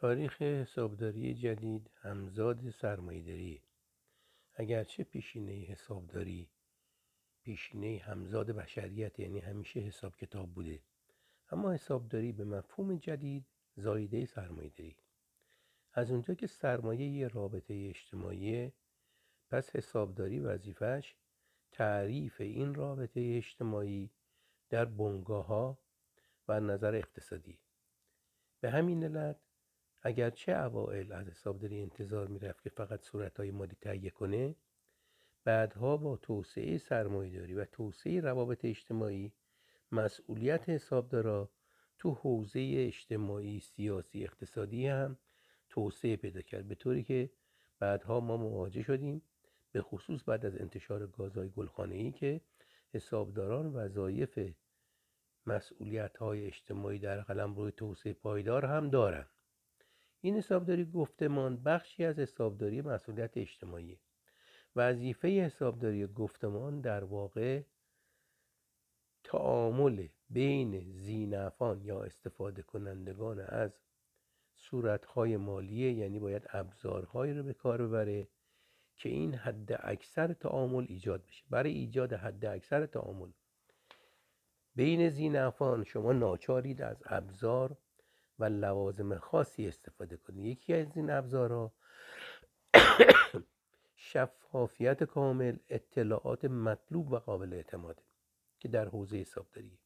تاریخ حسابداری جدید همزاد سرمایهداری اگرچه پیشینه حسابداری پیشینه همزاد بشریت یعنی همیشه حساب کتاب بوده اما حسابداری به مفهوم جدید زایده سرمایهداری از اونجا که سرمایه یه رابطه اجتماعی پس حسابداری وظیفش تعریف این رابطه اجتماعی در بنگاه ها و نظر اقتصادی به همین علت اگر چه اوائل از حسابداری انتظار میرفت که فقط صورتهای مالی تهیه کنه بعدها با توسعه سرمایهداری و توسعه روابط اجتماعی مسئولیت حسابدارا تو حوزه اجتماعی سیاسی اقتصادی هم توسعه پیدا کرد به طوری که بعدها ما مواجه شدیم به خصوص بعد از انتشار گازهای ای که حسابداران وظایف مسئولیت های اجتماعی در قلم روی توسعه پایدار هم دارند. این حسابداری گفتمان بخشی از حسابداری مسئولیت اجتماعی وظیفه حسابداری گفتمان در واقع تعامل بین زینفان یا استفاده کنندگان از صورتهای مالیه یعنی باید ابزارهایی رو به کار ببره که این حد اکثر تعامل ایجاد بشه برای ایجاد حد اکثر تعامل بین زینفان شما ناچارید از ابزار و لوازم خاصی استفاده کنید یکی از این ابزارها شفافیت کامل اطلاعات مطلوب و قابل اعتماده که در حوزه حسابداری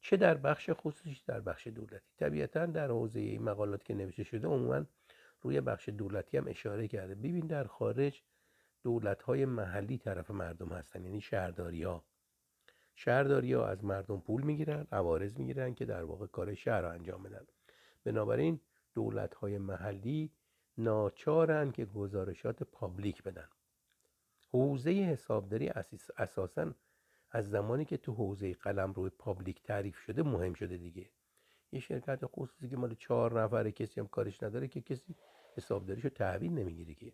چه در بخش خصوصی در بخش دولتی طبیعتا در حوزه این مقالات که نوشته شده عموما روی بخش دولتی هم اشاره کرده ببین در خارج دولت های محلی طرف مردم هستن یعنی شهرداری ها شهرداری ها از مردم پول میگیرن عوارض میگیرن که در واقع کار شهر را انجام بدن بنابراین دولت های محلی ناچارن که گزارشات پابلیک بدن حوزه حسابداری اساسا از زمانی که تو حوزه قلم روی پابلیک تعریف شده مهم شده دیگه یه شرکت خصوصی که مال چهار نفر کسی هم کارش نداره که کسی حسابداریش رو تحویل نمیگیره که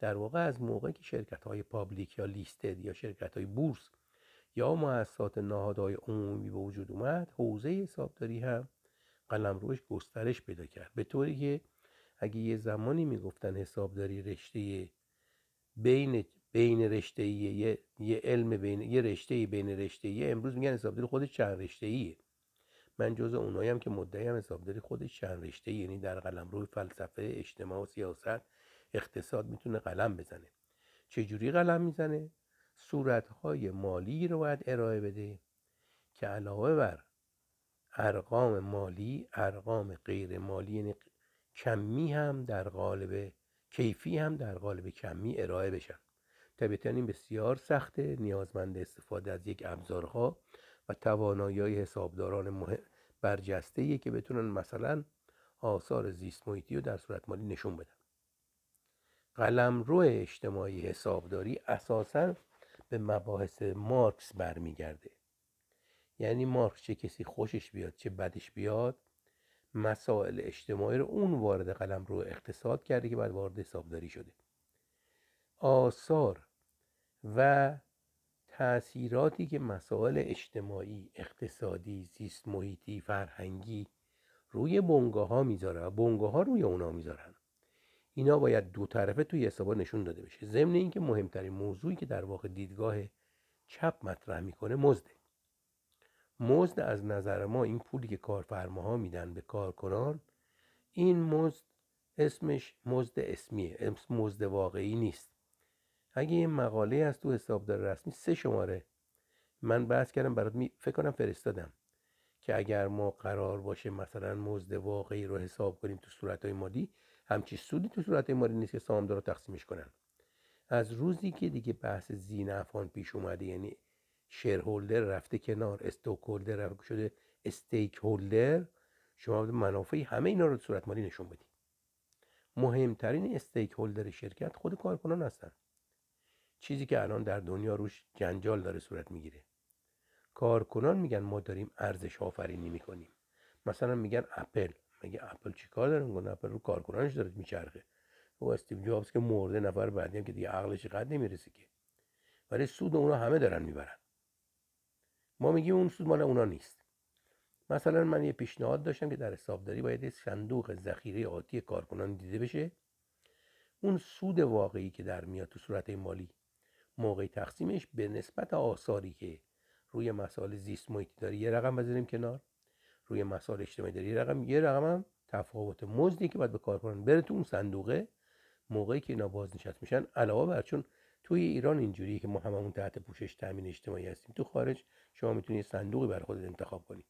در واقع از موقع که شرکت های پابلیک یا لیستد یا شرکت های بورس یا مؤسسات نهادهای عمومی به وجود اومد حوزه حسابداری هم قلمروش گسترش پیدا کرد به طوری که اگه یه زمانی میگفتن حسابداری رشته بین بین رشته یه،, یه علم بین یه رشته بین رشته امروز میگن حسابداری خودش چند رشته ایه من جز اونایم که مدعی هم حسابداری خودش چند رشته یعنی در قلم روی فلسفه اجتماع و سیاست اقتصاد میتونه قلم بزنه چجوری قلم میزنه صورتهای مالی رو باید ارائه بده که علاوه بر ارقام مالی ارقام غیر مالی یعنی کمی هم در قالب کیفی هم در قالب کمی ارائه بشن طبیعتا این بسیار سخته نیازمند استفاده از یک ابزارها و توانایی حسابداران مهم برجسته که بتونن مثلا آثار زیست محیطی رو در صورت مالی نشون بدن قلم روی اجتماعی حسابداری اساسا به مباحث مارکس برمیگرده یعنی مارکس چه کسی خوشش بیاد چه بدش بیاد مسائل اجتماعی رو اون وارد قلم رو اقتصاد کرده که بعد وارد حسابداری شده آثار و تاثیراتی که مسائل اجتماعی، اقتصادی، زیست محیطی، فرهنگی روی بنگاه ها میذاره و ها روی اونا میذارن اینا باید دو طرفه توی حسابا نشون داده بشه ضمن اینکه مهمترین موضوعی که در واقع دیدگاه چپ مطرح میکنه مزده مزد از نظر ما این پولی که کارفرماها میدن به کارکنان این مزد اسمش مزد اسمیه اسم مزد واقعی نیست اگه یه مقاله از تو حسابدار رسمی سه شماره من بحث کردم برات می... فکر کنم فرستادم که اگر ما قرار باشه مثلا مزد واقعی رو حساب کنیم تو های مادی همچی سودی تو صورت مالی نیست که سهامدارا تقسیمش کنن از روزی که دیگه بحث زینفان پیش اومده یعنی شیرهولدر رفته کنار استوک رفته شده استیک هولدر شما منافع همه اینا رو صورت مالی نشون بدید مهمترین استیک هولدر شرکت خود کارکنان هستن چیزی که الان در دنیا روش جنجال داره صورت میگیره کارکنان میگن ما داریم ارزش آفرینی میکنیم مثلا میگن اپل مگه اپل چیکار داره میکنه اپل رو کارکنانش داره میچرخه او استیو جابز که مرده نفر بعدی هم که دیگه عقلش قد نمیرسه که ولی سود اونا همه دارن میبرن ما میگیم اون سود مال اونا نیست مثلا من یه پیشنهاد داشتم که در حسابداری باید یه صندوق ذخیره آتی کارکنان دیده بشه اون سود واقعی که در میاد تو صورت مالی موقع تقسیمش به نسبت آثاری که روی مسائل زیست محیطی داره یه رقم بذاریم کنار روی مسائل اجتماعی داره یه رقم یه رقم هم تفاوت مزدی که باید به کارکنان بره تو اون صندوقه موقعی که اینا بازنشست میشن علاوه بر چون توی ایران اینجوریه که ما هممون تحت پوشش تامین اجتماعی هستیم تو خارج شما میتونید صندوقی بر خودت انتخاب کنی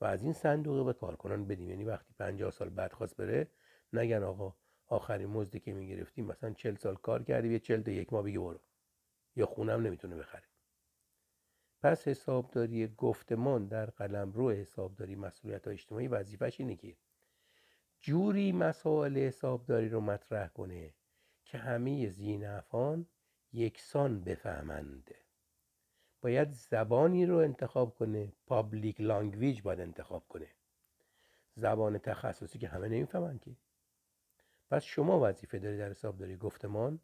و از این صندوقه به کارکنان بدیم یعنی وقتی 50 سال بعد خواست بره نگن آقا آخرین مزدی که میگرفتیم مثلا 40 سال کار کردی یه 40 تا یک ماه بگی برو یا خونم نمیتونه بخره پس حسابداری گفتمان در قلمرو حسابداری مسئولیت اجتماعی وظیفش اینه که جوری مسائل حسابداری رو مطرح کنه که همه زینفان یکسان بفهمند باید زبانی رو انتخاب کنه پابلیک لانگویج باید انتخاب کنه زبان تخصصی که همه نمیفهمن که پس شما وظیفه داری در حسابداری گفتمان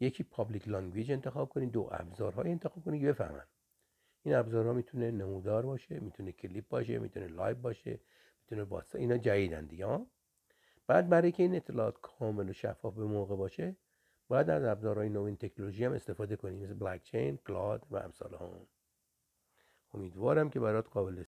یکی پابلیک لانگویج انتخاب کنید دو ابزارهای انتخاب کنید که بفهمند این ابزارها میتونه نمودار باشه میتونه کلیپ باشه میتونه لایو باشه میتونه واتس اینا جدیدن دیگه ها بعد برای که این اطلاعات کامل و شفاف به موقع باشه باید از ابزارهای نوین تکنولوژی هم استفاده کنیم مثل بلاک چین، کلاد و امثال هم امیدوارم که برات قابل